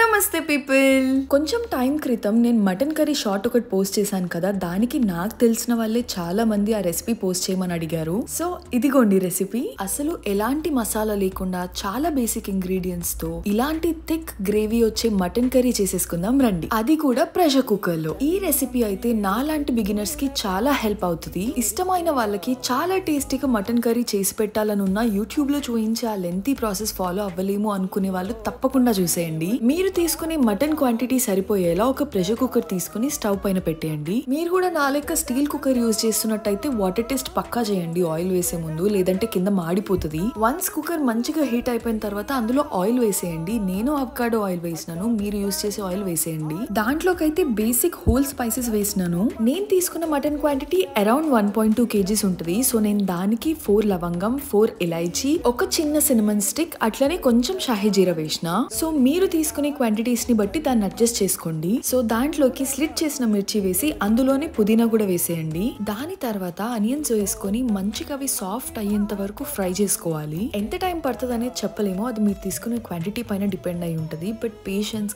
నమస్తే పీపుల్ కొంచెం టైం క్రితం నేను మటన్ కర్రీ షార్ట్ ఒకటి పోస్ట్ చేశాను కదా దానికి నాకు తెలిసిన వాళ్ళే చాలా మంది ఆ రెసిపీ పోస్ట్ చేయమని అడిగారు సో ఇదిగోండి రెసిపీ అసలు ఎలాంటి మసాలా లేకుండా చాలా బేసిక్ ఇంగ్రీడియంట్స్ తో ఇలాంటి థిక్ గ్రేవీ వచ్చే మటన్ కర్రీ చేసేసుకుందాం రండి అది కూడా ప్రెషర్ కుక్కర్ లో ఈ రెసిపీ అయితే నాలాంటి బిగినర్స్ కి చాలా హెల్ప్ అవుతుంది ఇష్టమైన వాళ్ళకి చాలా టేస్టీగా మటన్ కర్రీ చేసి పెట్టాలనున్న యూట్యూబ్ లో చూపించి ఆ లెంతీ ప్రాసెస్ ఫాలో అవ్వలేము అనుకునే వాళ్ళు తప్పకుండా చూసేయండి మీరు మీరు తీసుకునే మటన్ క్వాంటిటీ సరిపోయేలా ఒక ప్రెషర్ కుక్కర్ తీసుకుని స్టవ్ పైన పెట్టేయండి మీరు కూడా నాలెక్క స్టీల్ కుక్కర్ యూజ్ చేస్తున్నట్టయితే వాటర్ టెస్ట్ పక్కా చేయండి ఆయిల్ వేసే ముందు లేదంటే కింద మాడిపోతుంది వన్స్ కుక్కర్ మంచిగా హీట్ అయిపోయిన తర్వాత అందులో ఆయిల్ వేసేయండి నేను అవకాడో ఆయిల్ వేసినాను మీరు యూజ్ చేసే ఆయిల్ వేసేయండి దాంట్లోకైతే బేసిక్ హోల్ స్పైసెస్ వేసినాను నేను తీసుకున్న mutton quantity around one point two kgs ఉంటుంది సో నేను దానికి ఫోర్ లవంగం ఫోర్ ఇలాయచీ ఒక చిన్న సినిమన్ స్టిక్ అట్లనే కొంచెం షాహీ జీరా వేసిన సో మీరు తీసుకునే క్వాంటిటీస్ని బట్టి దాన్ని అడ్జస్ట్ చేసుకోండి సో దాంట్లోకి స్లిట్ చేసిన మిర్చి వేసి అందులోనే పుదీనా కూడా వేసేయండి దాని తర్వాత అనియన్స్ వేసుకొని మంచిగా అవి సాఫ్ట్ అయ్యేంత వరకు ఫ్రై చేసుకోవాలి ఎంత టైం పడుతుంది అనేది చెప్పలేమో అది మీరు తీసుకునే క్వాంటిటీ పైన డిపెండ్ అయి ఉంటుంది బట్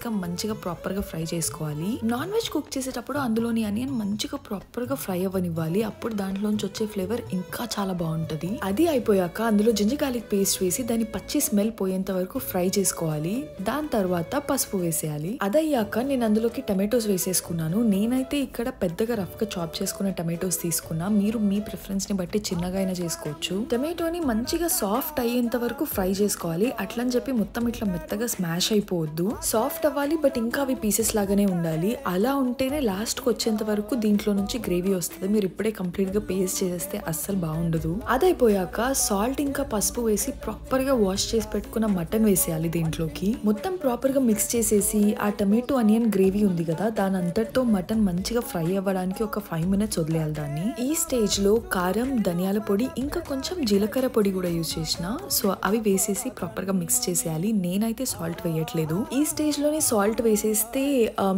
గా మంచిగా ప్రాపర్గా ఫ్రై చేసుకోవాలి నాన్ వెజ్ కుక్ చేసేటప్పుడు అందులోని అనియన్ మంచిగా ప్రాపర్గా ఫ్రై అవ్వనివ్వాలి అప్పుడు దాంట్లోంచి వచ్చే ఫ్లేవర్ ఇంకా చాలా బాగుంటుంది అది అయిపోయాక అందులో జింజర్ గార్లిక్ పేస్ట్ వేసి దాని పచ్చి స్మెల్ పోయేంత వరకు ఫ్రై చేసుకోవాలి దాని తర్వాత పసుపు వేసేయాలి అదయ్యాక నేను అందులోకి టమాటోస్ వేసేసుకున్నాను నేనైతే ఇక్కడ పెద్దగా రఫ్ గా చాప్ చేసుకున్న టమాటోస్ తీసుకున్నా మీరు మీ ప్రిఫరెన్స్ ని బట్టి చిన్నగా అయినా చేసుకోవచ్చు టమాటోని మంచిగా సాఫ్ట్ అయ్యేంత వరకు ఫ్రై చేసుకోవాలి అట్లని చెప్పి మొత్తం ఇట్లా మెత్తగా స్మాష్ అయిపోవద్దు సాఫ్ట్ అవ్వాలి బట్ ఇంకా అవి పీసెస్ లాగానే ఉండాలి అలా ఉంటేనే కు వచ్చేంత వరకు దీంట్లో నుంచి గ్రేవీ వస్తుంది మీరు ఇప్పుడే కంప్లీట్ గా పేస్ట్ చేసేస్తే అస్సలు బాగుండదు అదైపోయాక సాల్ట్ ఇంకా పసుపు వేసి ప్రాపర్ గా వాష్ చేసి పెట్టుకున్న మటన్ వేసేయాలి దీంట్లోకి మొత్తం ప్రాపర్ గా మిక్స్ చేసేసి ఆ టమాటో అనియన్ గ్రేవీ ఉంది కదా దాని అంతటితో మటన్ మంచిగా ఫ్రై అవ్వడానికి ఒక ఫైవ్ మినిట్స్ వదిలేయాలి దాన్ని ఈ స్టేజ్ లో కారం ధనియాల పొడి ఇంకా కొంచెం జీలకర్ర పొడి కూడా యూజ్ చేసిన సో అవి వేసేసి ప్రాపర్ గా మిక్స్ చేసేయాలి నేనైతే సాల్ట్ వేయట్లేదు ఈ స్టేజ్ లోని సాల్ట్ వేసేస్తే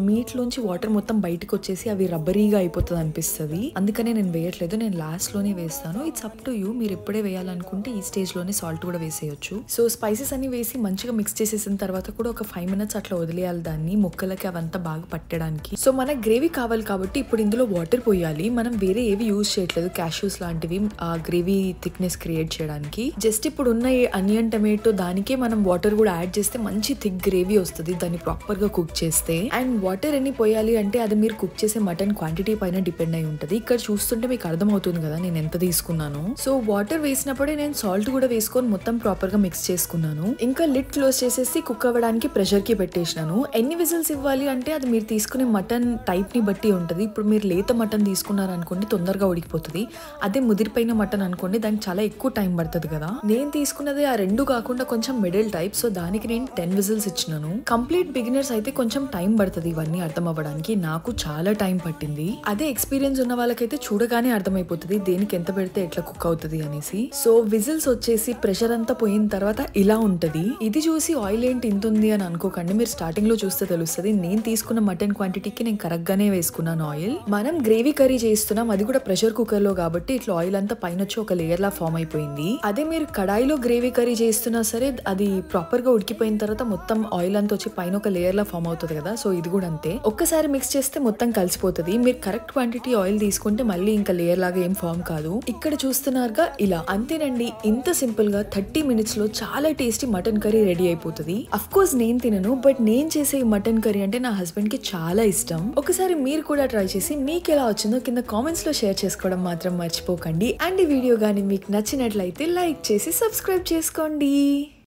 మీట్లోంచి వాటర్ మొత్తం బయటకు వచ్చేసి అవి రబ్బరీగా అయిపోతుంది అనిపిస్తుంది అందుకనే నేను వేయట్లేదు నేను లాస్ట్లోనే వేస్తాను ఇట్స్ అప్ టు యూ మీరు ఎప్పుడే వేయాలనుకుంటే ఈ స్టేజ్ లోనే సాల్ట్ కూడా వేసేయచ్చు సో స్పైసెస్ అన్ని వేసి మంచిగా మిక్స్ చేసేసిన తర్వాత కూడా ఒక ఫైవ్ మినిట్స్ మినిట్స్ అట్లా వదిలేయాలి దాన్ని ముక్కలకి అవంతా బాగా పట్టడానికి సో మన గ్రేవీ కావాలి కాబట్టి ఇప్పుడు ఇందులో వాటర్ పోయాలి మనం వేరే ఏవి యూజ్ చేయట్లేదు క్యాష్యూస్ లాంటివి ఆ గ్రేవీ థిక్నెస్ క్రియేట్ చేయడానికి జస్ట్ ఇప్పుడు ఉన్న అనియన్ టమాటో దానికే మనం వాటర్ కూడా యాడ్ చేస్తే మంచి థిక్ గ్రేవీ వస్తుంది దాన్ని ప్రాపర్ గా కుక్ చేస్తే అండ్ వాటర్ ఎన్ని పోయాలి అంటే అది మీరు కుక్ చేసే మటన్ క్వాంటిటీ పైన డిపెండ్ అయి ఉంటుంది ఇక్కడ చూస్తుంటే మీకు అర్థమవుతుంది కదా నేను ఎంత తీసుకున్నాను సో వాటర్ వేసినప్పుడే నేను సాల్ట్ కూడా వేసుకొని మొత్తం ప్రాపర్ గా మిక్స్ చేసుకున్నాను ఇంకా లిట్ క్లోజ్ చేసేసి కుక్ అవ్వడానికి ప్రెషర్ కి విజిల్స్కి పెట్టేసినాను ఎన్ని విజిల్స్ ఇవ్వాలి అంటే అది మీరు తీసుకునే మటన్ టైప్ని బట్టి ఉంటుంది ఇప్పుడు మీరు లేత మటన్ తీసుకున్నారనుకోండి తొందరగా ఉడికిపోతుంది అదే ముదిరిపోయిన మటన్ అనుకోండి దానికి చాలా ఎక్కువ టైం పడుతుంది కదా నేను తీసుకున్నది ఆ రెండు కాకుండా కొంచెం మిడిల్ టైప్ సో దానికి నేను టెన్ విజిల్స్ ఇచ్చినాను కంప్లీట్ బిగినర్స్ అయితే కొంచెం టైం పడుతుంది ఇవన్నీ అర్థం అవ్వడానికి నాకు చాలా టైం పట్టింది అదే ఎక్స్పీరియన్స్ ఉన్న వాళ్ళకైతే చూడగానే అర్థమైపోతుంది దేనికి ఎంత పెడితే ఎట్లా కుక్ అవుతుంది అనేసి సో విజిల్స్ వచ్చేసి ప్రెషర్ అంతా పోయిన తర్వాత ఇలా ఉంటుంది ఇది చూసి ఆయిల్ ఏంటి ఉంది అని అనుకోక మర్చిపోకండి మీరు లో చూస్తే తెలుస్తుంది నేను తీసుకున్న మటన్ క్వాంటిటీకి నేను గానే వేసుకున్నాను ఆయిల్ మనం గ్రేవీ కర్రీ చేస్తున్నాం అది కూడా ప్రెషర్ కుక్కర్ లో కాబట్టి ఇట్లా ఆయిల్ అంతా పైన ఒక లేయర్ లా ఫామ్ అయిపోయింది అదే మీరు కడాయిలో గ్రేవీ కర్రీ చేస్తున్నా సరే అది ప్రాపర్ గా ఉడికిపోయిన తర్వాత మొత్తం ఆయిల్ అంతా వచ్చి పైన ఒక లేయర్ లా ఫామ్ అవుతుంది కదా సో ఇది కూడా అంతే ఒక్కసారి మిక్స్ చేస్తే మొత్తం కలిసిపోతుంది మీరు కరెక్ట్ క్వాంటిటీ ఆయిల్ తీసుకుంటే మళ్ళీ ఇంకా లేయర్ లాగా ఏం ఫామ్ కాదు ఇక్కడ చూస్తున్నారుగా ఇలా అంతేనండి ఇంత సింపుల్ గా థర్టీ మినిట్స్ లో చాలా టేస్టీ మటన్ కర్రీ రెడీ అయిపోతుంది అఫ్ కోర్స్ నేను తినను చేశాను బట్ నేను చేసే మటన్ కర్రీ అంటే నా హస్బెండ్కి చాలా ఇష్టం ఒకసారి మీరు కూడా ట్రై చేసి మీకు ఎలా వచ్చిందో కింద కామెంట్స్లో షేర్ చేసుకోవడం మాత్రం మర్చిపోకండి అండ్ ఈ వీడియో కానీ మీకు నచ్చినట్లయితే లైక్ చేసి సబ్స్క్రైబ్ చేసుకోండి